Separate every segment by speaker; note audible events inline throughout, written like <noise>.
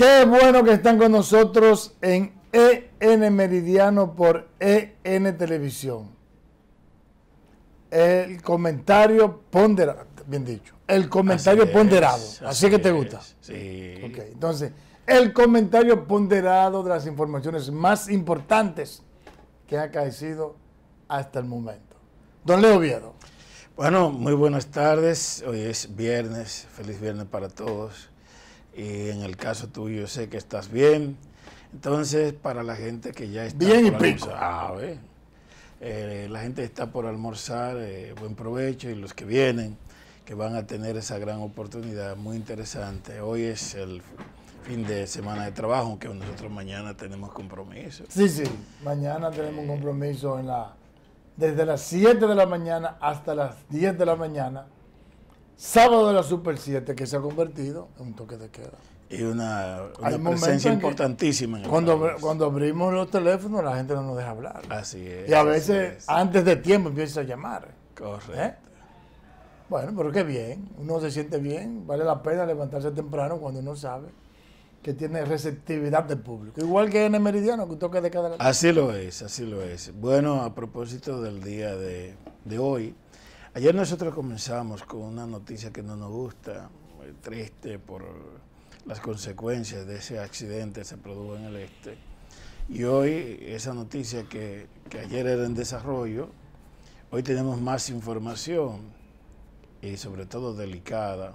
Speaker 1: Qué bueno que están con nosotros en EN Meridiano por EN Televisión. El comentario ponderado, bien dicho. El comentario ponderado. así, que te gusta. Sí. Ok. entonces, el comentario ponderado de las informaciones más importantes que ha caecido hasta el momento. Don Leo Viedo.
Speaker 2: Bueno, muy buenas tardes. Hoy es viernes. Feliz viernes para todos y en el caso tuyo sé que estás bien. Entonces, para la gente que ya está bien y ¿eh? Eh, la gente está por almorzar, eh, buen provecho y los que vienen, que van a tener esa gran oportunidad, muy interesante. Hoy es el fin de semana de trabajo, aunque nosotros mañana tenemos compromiso. Sí, sí,
Speaker 1: mañana tenemos un compromiso en la, desde las 7 de la mañana hasta las 10 de la mañana sábado de la Super 7 que se ha convertido en un toque de queda.
Speaker 2: Y una, presencia importantísima. cuando,
Speaker 1: cuando abrimos los teléfonos, la gente no nos deja hablar. Así es. Y a veces, antes de tiempo, empieza a llamar. Correcto. ¿Eh? Bueno, pero qué bien. Uno se siente bien. Vale la pena levantarse temprano cuando uno sabe que tiene receptividad del público. Igual que en el meridiano, que un toque de cada.
Speaker 2: Así lo es, así lo es. Bueno, a propósito del día de, de hoy. Ayer nosotros comenzamos con una noticia que no nos gusta, triste por las consecuencias de ese accidente que se produjo en el este. Y hoy esa noticia que, que ayer era en desarrollo, hoy tenemos más información y sobre todo delicada.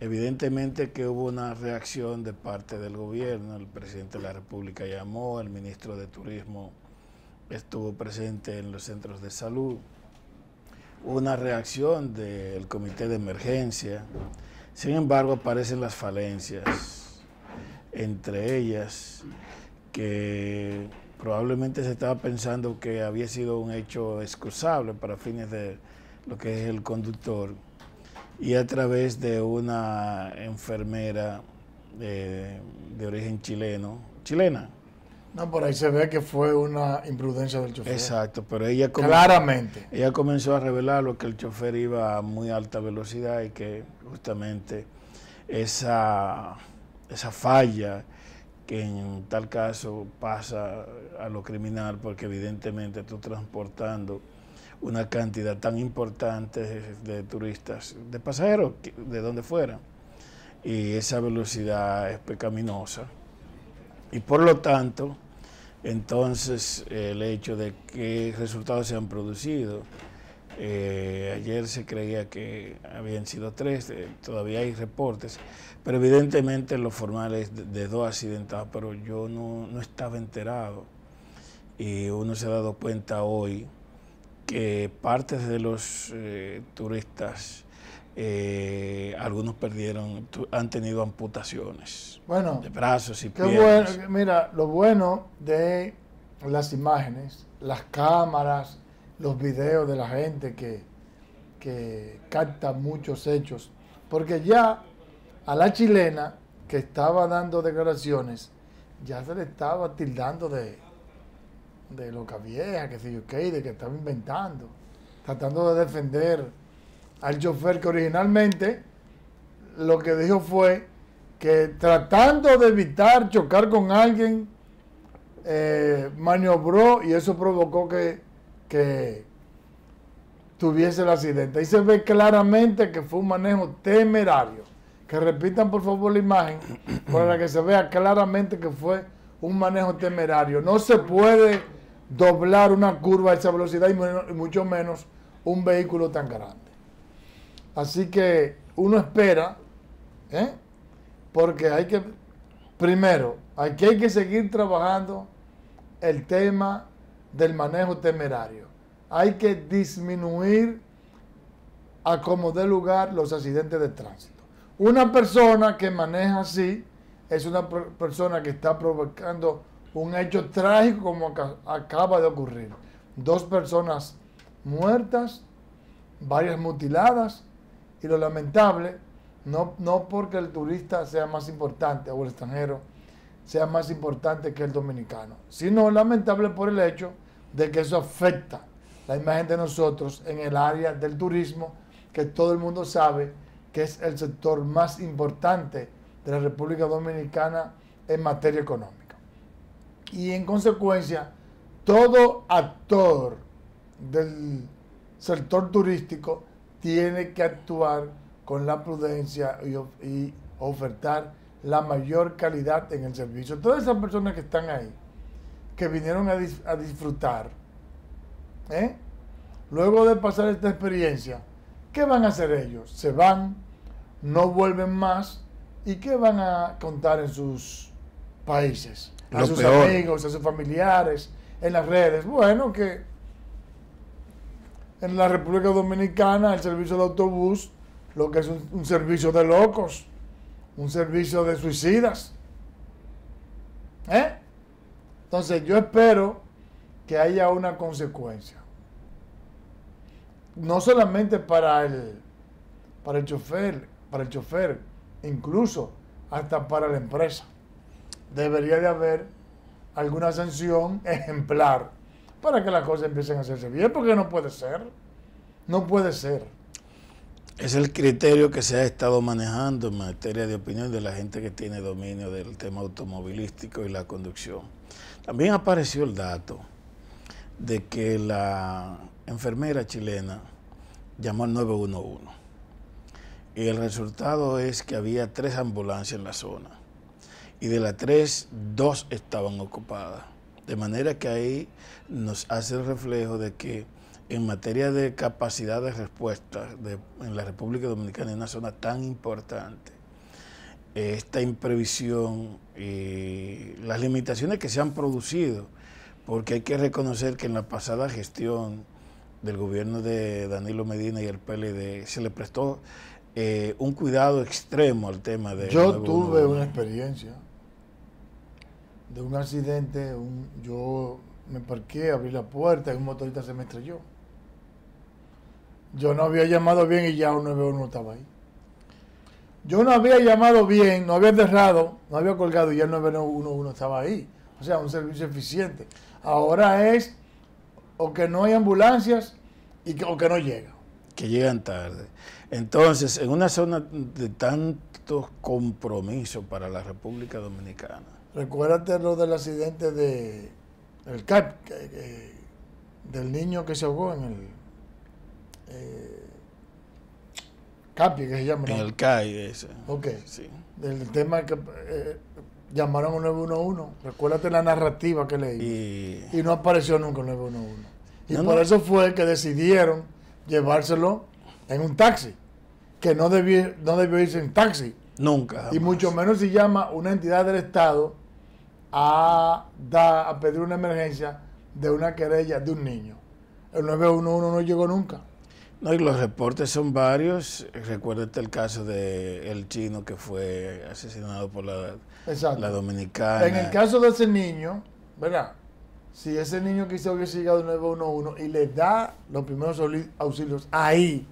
Speaker 2: Evidentemente que hubo una reacción de parte del gobierno, el presidente de la República llamó, el ministro de Turismo estuvo presente en los centros de salud una reacción del comité de emergencia. Sin embargo, aparecen las falencias, entre ellas que probablemente se estaba pensando que había sido un hecho excusable para fines de lo que es el conductor y a través de una enfermera de, eh, de origen chileno, chilena,
Speaker 1: no, por ahí se ve que fue una imprudencia del chofer. Exacto, pero ella comenzó, claramente.
Speaker 2: Ella comenzó a revelar lo que el chofer iba a muy alta velocidad y que justamente esa, esa falla que en tal caso pasa a lo criminal porque evidentemente tú transportando una cantidad tan importante de turistas, de pasajeros, de donde fueran, y esa velocidad es pecaminosa. Y por lo tanto, entonces, el hecho de que resultados se han producido, eh, ayer se creía que habían sido tres, eh, todavía hay reportes, pero evidentemente lo formal es de, dos accidentados, pero yo no, estaba enterado y uno se ha dado cuenta hoy que partes de los eh, turistas eh, algunos perdieron, han tenido amputaciones bueno, de brazos y qué
Speaker 1: mira, lo bueno de las imágenes, las cámaras, los videos de la gente que, que capta muchos hechos, porque ya a la chilena que estaba dando declaraciones, ya se le estaba tildando de, de loca vieja, que sé yo qué, de que estaba inventando, tratando de defender al chofer que originalmente lo que dijo fue que tratando de evitar chocar con alguien, eh, maniobró y eso provocó que, que tuviese el accidente. Ahí se ve claramente que fue un manejo temerario. Que repitan por favor la imagen <clears throat> para que se vea claramente que fue un manejo temerario. No se puede doblar una curva a esa velocidad y mucho menos un vehículo tan grande. Así que uno espera, ¿eh? porque hay que, primero, aquí hay que seguir trabajando el tema del manejo temerario. Hay que disminuir a como dé lugar los accidentes de tránsito. Una persona que maneja así es una persona que está provocando un hecho trágico como acaba de ocurrir. Dos personas muertas, varias mutiladas y lo lamentable, no, no porque el turista sea más importante o el extranjero sea más importante que el dominicano, sino lamentable por el hecho de que eso afecta la imagen de nosotros en el área del turismo, que todo el mundo sabe que es el sector más importante de la República Dominicana en materia económica. Y en consecuencia, todo actor del sector turístico tiene que actuar con la prudencia y, ofertar la mayor calidad en el servicio. Todas esas personas que están ahí, que vinieron a, disfrutar, ¿eh? luego de pasar esta experiencia, ¿qué van a hacer ellos? Se van, no vuelven más, ¿y qué van a contar en sus países? A sus amigos, a sus familiares, en las redes. Bueno, que en la República Dominicana el servicio de autobús, lo que es un, servicio de locos, un servicio de suicidas. ¿Eh? Entonces yo espero que haya una consecuencia. No solamente para el, para el chofer, para el chofer, incluso hasta para la empresa. Debería de haber alguna sanción <laughs> ejemplar para que las cosas empiecen a hacerse bien, porque no puede ser. No puede ser.
Speaker 2: Es el criterio que se ha estado manejando en materia de opinión de la gente que tiene dominio del tema automovilístico y la conducción. También apareció el dato de que la enfermera chilena llamó al 911 y el resultado es que había tres ambulancias en la zona y de las tres, dos estaban ocupadas. De manera que ahí nos hace el reflejo de que en materia de capacidad de respuesta en la República Dominicana, en una zona tan importante, esta imprevisión y las limitaciones que se han producido, porque hay que reconocer que en la pasada gestión del gobierno de Danilo Medina y el PLD se le prestó eh, un cuidado extremo al tema de... Yo tuve una
Speaker 1: experiencia de un accidente, yo me parqué, abrí la puerta y un motorista se me estrelló. Yo no había llamado bien y ya un 911 estaba ahí. Yo no había llamado bien, no había cerrado, no había colgado y ya el 911 estaba ahí. O sea, un servicio eficiente. Ahora es o que no hay ambulancias y o que no llega
Speaker 2: que llegan tarde. Entonces, en una zona de tantos compromisos para la República Dominicana.
Speaker 1: Recuérdate lo del accidente de el CAP, del niño que se ahogó en el eh, CAPI, que se llama. En el CAI, ese. Ok. Sí. Del tema que eh, llamaron al 911. Recuérdate la narrativa que leí. Y, no apareció nunca el 911. Y por eso fue que decidieron llevárselo en un taxi, que no debió, no debió irse en taxi. Nunca. Y mucho menos si llama una entidad del Estado a, a pedir una emergencia de una querella de un niño. El 911 no llegó nunca.
Speaker 2: No, y los reportes son varios. Recuérdate el caso de el chino que fue asesinado por la, la dominicana. En el
Speaker 1: caso de ese niño, ¿verdad? si ese niño quiso que quizá hubiese llegado 911 y le da los primeros auxilios ahí,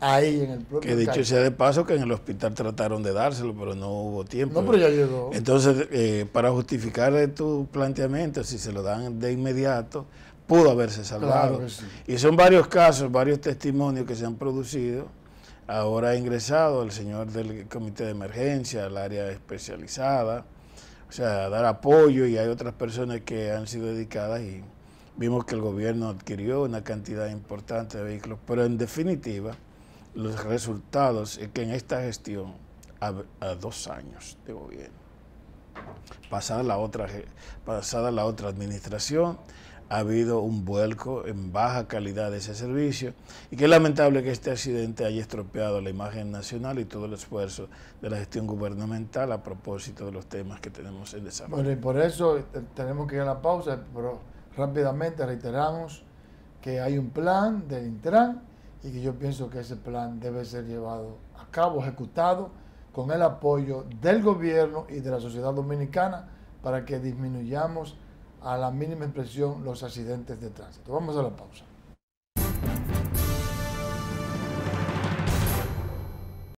Speaker 1: ahí en el propio. Que dicho sea de
Speaker 2: paso que en el hospital trataron de dárselo, pero no hubo tiempo. No, pero ya llegó. Entonces, eh, para justificar tu planteamiento, si se lo dan de inmediato, pudo haberse salvado. Y son varios casos, varios testimonios que se han producido. Ahora ha ingresado el señor del comité de emergencia, al área especializada o sea, dar apoyo y hay otras personas que han sido dedicadas y vimos que el gobierno adquirió una cantidad importante de vehículos, pero en definitiva los resultados es que en esta gestión a, dos años de gobierno, pasada la otra pasada la otra administración, ha habido un vuelco en baja calidad de ese servicio y que es lamentable que este accidente haya estropeado la imagen nacional y todo el esfuerzo de la gestión gubernamental a propósito de los temas que tenemos en desarrollo. Bueno, y
Speaker 1: por eso eh, tenemos que ir a la pausa, pero rápidamente reiteramos que hay un plan de Intran y que yo pienso que ese plan debe ser llevado a cabo, ejecutado con el apoyo del gobierno y de la sociedad dominicana para que disminuyamos a la mínima impresión los accidentes de tránsito. Vamos a la pausa.